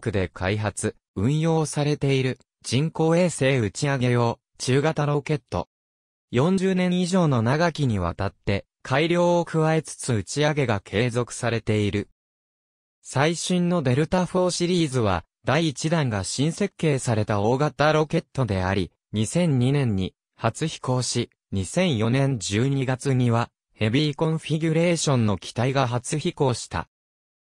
国で開発、運用されている人工衛星打ち上げ用中型ロケット。40年以上の長きにわたって改良を加えつつ打ち上げが継続されている。最新のデルタ4シリーズは第1弾が新設計された大型ロケットであり、2002年に初飛行し、2004年12月にはヘビーコンフィギュレーションの機体が初飛行した。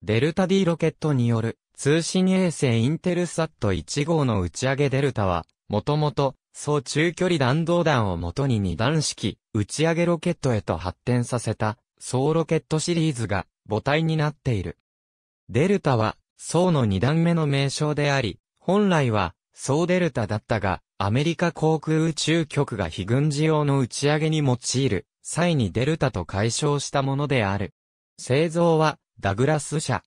デルタ D ロケットによる通信衛星インテルサット1号の打ち上げデルタは、もともと、総中距離弾道弾をもとに2段式、打ち上げロケットへと発展させた、総ロケットシリーズが母体になっている。デルタは、総の2段目の名称であり、本来は、総デルタだったが、アメリカ航空宇宙局が非軍事用の打ち上げに用いる、際にデルタと解消したものである。製造は、ダグラス社、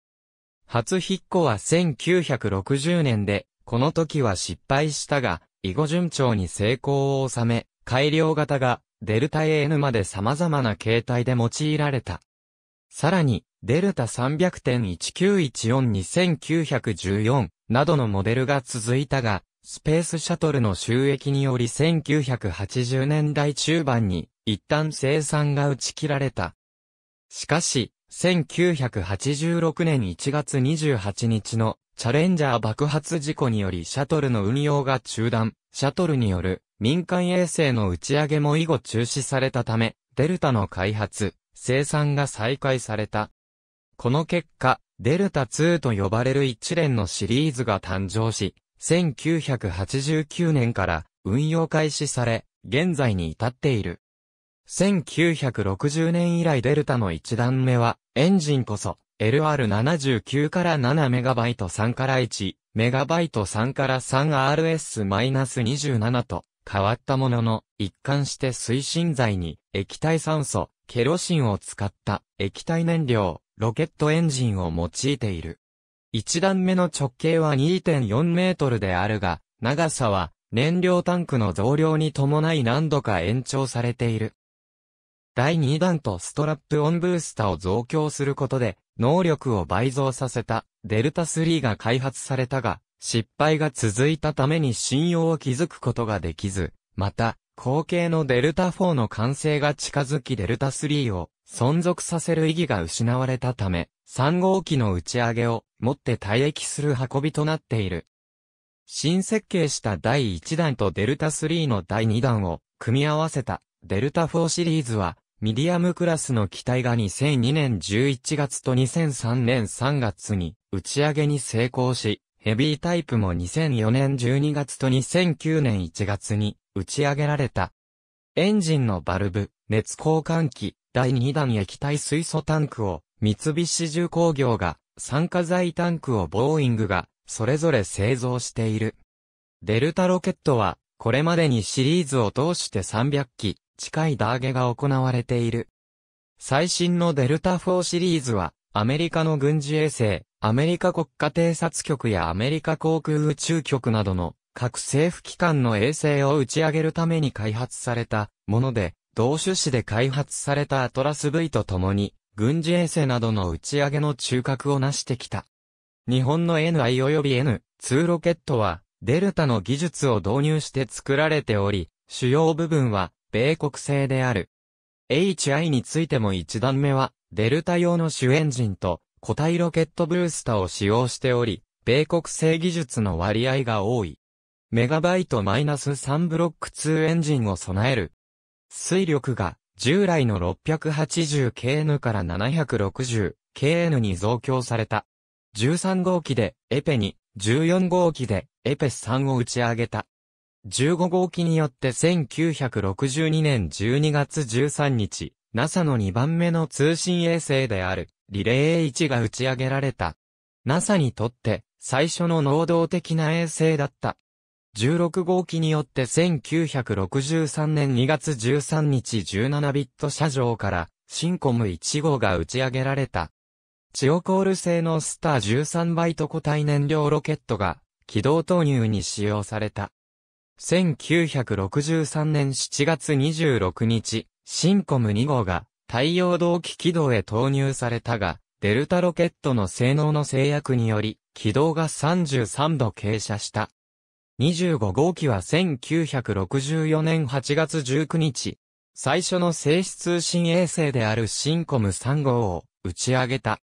初引っ越は1960年で、この時は失敗したが、囲碁順調に成功を収め、改良型がデルタ AN まで様々な形態で用いられた。さらに、デルタ300.1914-2914などのモデルが続いたが、スペースシャトルの収益により1980年代中盤に一旦生産が打ち切られた。しかし、1986年1月28日のチャレンジャー爆発事故によりシャトルの運用が中断、シャトルによる民間衛星の打ち上げも以後中止されたため、デルタの開発、生産が再開された。この結果、デルタ2と呼ばれる一連のシリーズが誕生し、1989年から運用開始され、現在に至っている。1960年以来デルタの1段目は、エンジンこそ、LR79 から7メガバイト3から1メガバイト3から 3RS-27 と変わったものの、一貫して推進剤に液体酸素、ケロシンを使った液体燃料、ロケットエンジンを用いている。一段目の直径は2.4メートルであるが、長さは燃料タンクの増量に伴い何度か延長されている。第2弾とストラップオンブースターを増強することで、能力を倍増させた、デルタ3が開発されたが、失敗が続いたために信用を築くことができず、また、後継のデルタ4の完成が近づきデルタ3を存続させる意義が失われたため、3号機の打ち上げをもって退役する運びとなっている。新設計した第1弾とデルタ3の第2弾を組み合わせたデルタ4シリーズはミディアムクラスの機体が2002年11月と2003年3月に打ち上げに成功し、ヘビータイプも2004年12月と2009年1月に打ち上げられた。エンジンのバルブ、熱交換器、第2弾液体水素タンクを三菱重工業が、酸化剤タンクをボーイングが、それぞれ製造している。デルタロケットは、これまでにシリーズを通して300機、近いダーゲが行われている。最新のデルタ4シリーズは、アメリカの軍事衛星、アメリカ国家偵察局やアメリカ航空宇宙局などの各政府機関の衛星を打ち上げるために開発されたもので、同種子で開発されたアトラス V と共に、軍事衛星などの打ち上げの中核を成してきた。日本の NI 及び N2 ロケットは、デルタの技術を導入して作られており、主要部分は、米国製である。HI についても1段目は、デルタ用の主エンジンと固体ロケットブースターを使用しており、米国製技術の割合が多い。メガバイト -3 ブロック2エンジンを備える。水力が従来の 680kN から 760kN に増強された。13号機でエペに、14号機でエペス3を打ち上げた。15号機によって1962年12月13日、NASA の2番目の通信衛星である、リレー1が打ち上げられた。NASA にとって、最初の能動的な衛星だった。16号機によって1963年2月13日17ビット車上から、シンコム1号が打ち上げられた。チオコール製のスター13バイト固体燃料ロケットが、軌道投入に使用された。1963年7月26日、シンコム2号が太陽同期軌道へ投入されたが、デルタロケットの性能の制約により、軌道が33度傾斜した。25号機は1964年8月19日、最初の静止通信衛星であるシンコム3号を打ち上げた。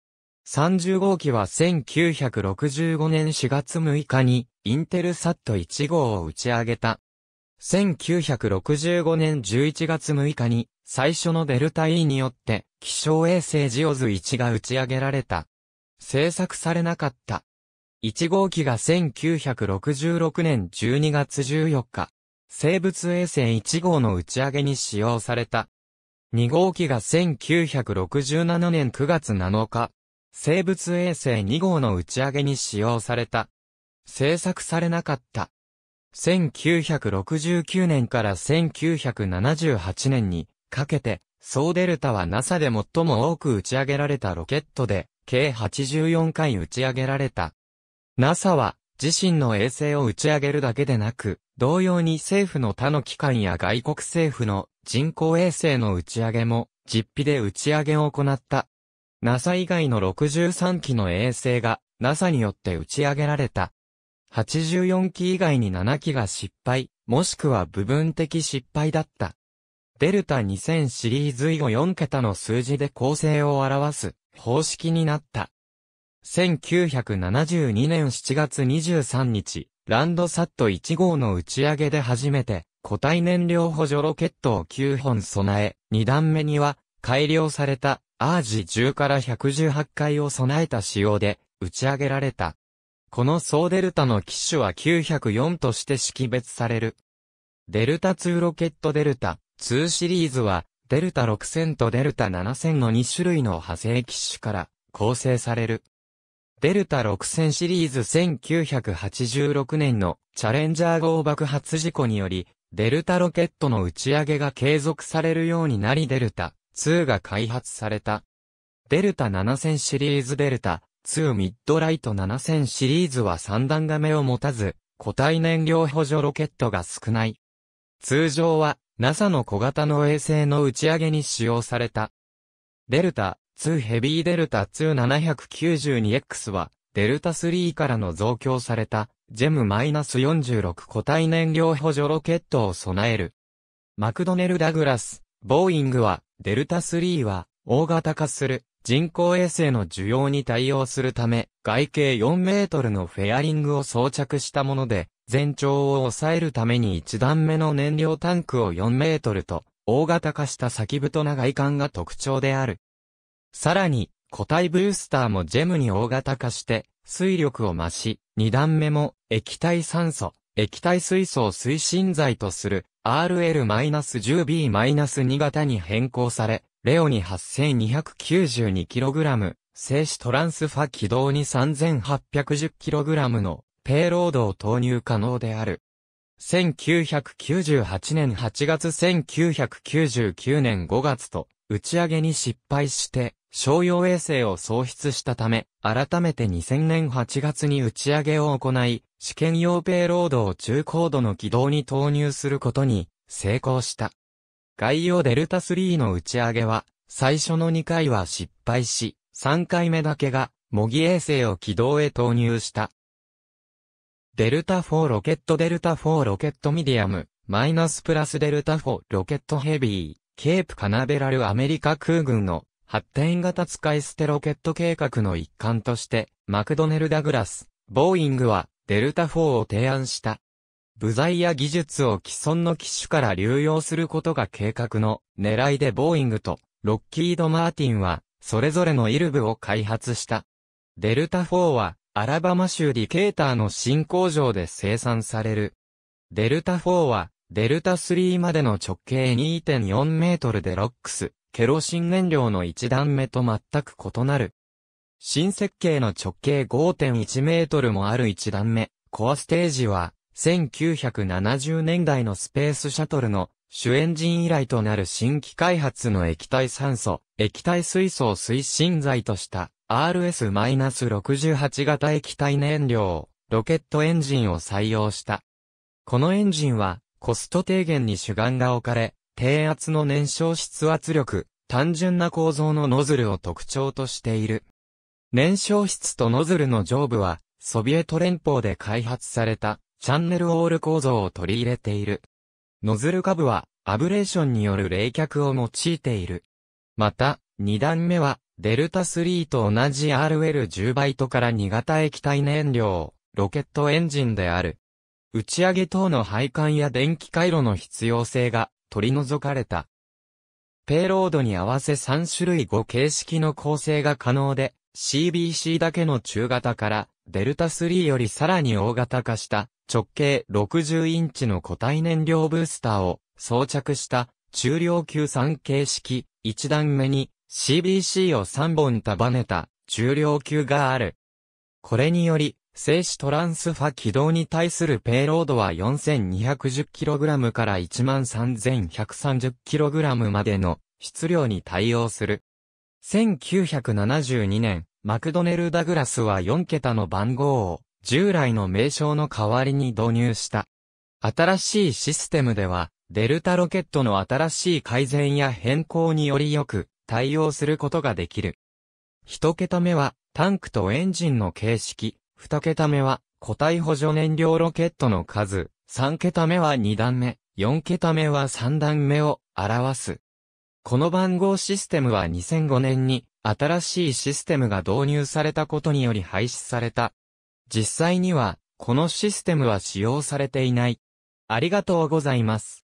30号機は1965年4月6日にインテルサット1号を打ち上げた。1965年11月6日に最初のデルタ E によって気象衛星ジオズ1が打ち上げられた。制作されなかった。1号機が1966年12月14日、生物衛星1号の打ち上げに使用された。2号機が1967年9月7日、生物衛星2号の打ち上げに使用された。制作されなかった。1969年から1978年にかけて、ソーデルタは NASA で最も多く打ち上げられたロケットで、計84回打ち上げられた。NASA は自身の衛星を打ち上げるだけでなく、同様に政府の他の機関や外国政府の人工衛星の打ち上げも実費で打ち上げを行った。NASA 以外の63機の衛星が NASA によって打ち上げられた。84機以外に7機が失敗、もしくは部分的失敗だった。デルタ2000シリーズ以後4桁の数字で構成を表す方式になった。1972年7月23日、ランドサット1号の打ち上げで初めて固体燃料補助ロケットを9本備え、2段目には改良されたアージ10から118回を備えた仕様で打ち上げられた。この総デルタの機種は904として識別される。デルタ2ロケットデルタ2シリーズは、デルタ6000とデルタ7000の2種類の派生機種から構成される。デルタ6000シリーズ1986年のチャレンジャー号爆発事故により、デルタロケットの打ち上げが継続されるようになりデルタ2が開発された。デルタ7000シリーズデルタ2ミッドライト7000シリーズは3段亀を持たず、固体燃料補助ロケットが少ない。通常は NASA の小型の衛星の打ち上げに使用された。デルタ2ヘビーデルタ 2792X はデルタ3からの増強されたジェム -46 固体燃料補助ロケットを備える。マクドネル・ダグラス、ボーイングはデルタ3は大型化する人工衛星の需要に対応するため、外径4メートルのフェアリングを装着したもので、全長を抑えるために1段目の燃料タンクを4メートルと、大型化した先太な外観が特徴である。さらに、固体ブースターもジェムに大型化して、水力を増し、2段目も液体酸素、液体水素を推進剤とする RL-10B-2 型に変更され、レオに 8292kg、静止トランスファ軌道に 3810kg のペイロードを投入可能である。1998年8月1999年5月と打ち上げに失敗して商用衛星を喪失したため、改めて2000年8月に打ち上げを行い、試験用ペイロードを中高度の軌道に投入することに成功した。概要デルタ3の打ち上げは、最初の2回は失敗し、3回目だけが、模擬衛星を軌道へ投入した。デルタ4ロケットデルタ4ロケットミディアム、マイナスプラスデルタ4ロケットヘビー、ケープカナベラルアメリカ空軍の発展型使い捨てロケット計画の一環として、マクドネル・ダグラス、ボーイングはデルタ4を提案した。部材や技術を既存の機種から流用することが計画の狙いでボーイングとロッキード・マーティンは、それぞれのイルブを開発した。デルタ4は、アラバマ州ディケーターの新工場で生産される。デルタ4は、デルタ3までの直径2.4メートルでロックス、ケロシン燃料の1段目と全く異なる。新設計の直径5.1メートルもある1段目、コアステージは、1970年代のスペースシャトルの主エンジン以来となる新規開発の液体酸素、液体水素を推進剤とした RS-68 型液体燃料、ロケットエンジンを採用した。このエンジンはコスト低減に主眼が置かれ、低圧の燃焼室圧力、単純な構造のノズルを特徴としている。燃焼室とノズルの上部は、ソビエト連邦で開発されたチャンネルオール構造を取り入れている。ノズル下部は、アブレーションによる冷却を用いている。また、2段目は、デルタ3と同じ RL10 バイトから2型液体燃料、ロケットエンジンである。打ち上げ等の配管や電気回路の必要性が取り除かれた。ペイロードに合わせ3種類5形式の構成が可能で、CBC だけの中型から、デルタ3よりさらに大型化した直径60インチの固体燃料ブースターを装着した中量級3形式1段目に CBC を3本束ねた中量級がある。これにより、静止トランスファ軌道に対するペイロードは 4210kg から 13130kg までの質量に対応する。1972年、マクドネル・ダグラスは4桁の番号を従来の名称の代わりに導入した。新しいシステムでは、デルタロケットの新しい改善や変更によりよく対応することができる。一桁目は、タンクとエンジンの形式。二桁目は、固体補助燃料ロケットの数。三桁目は二段目。四桁目は三段目を表す。この番号システムは2005年に新しいシステムが導入されたことにより廃止された実際には、このシステムは使用されていない。ありがとうございます。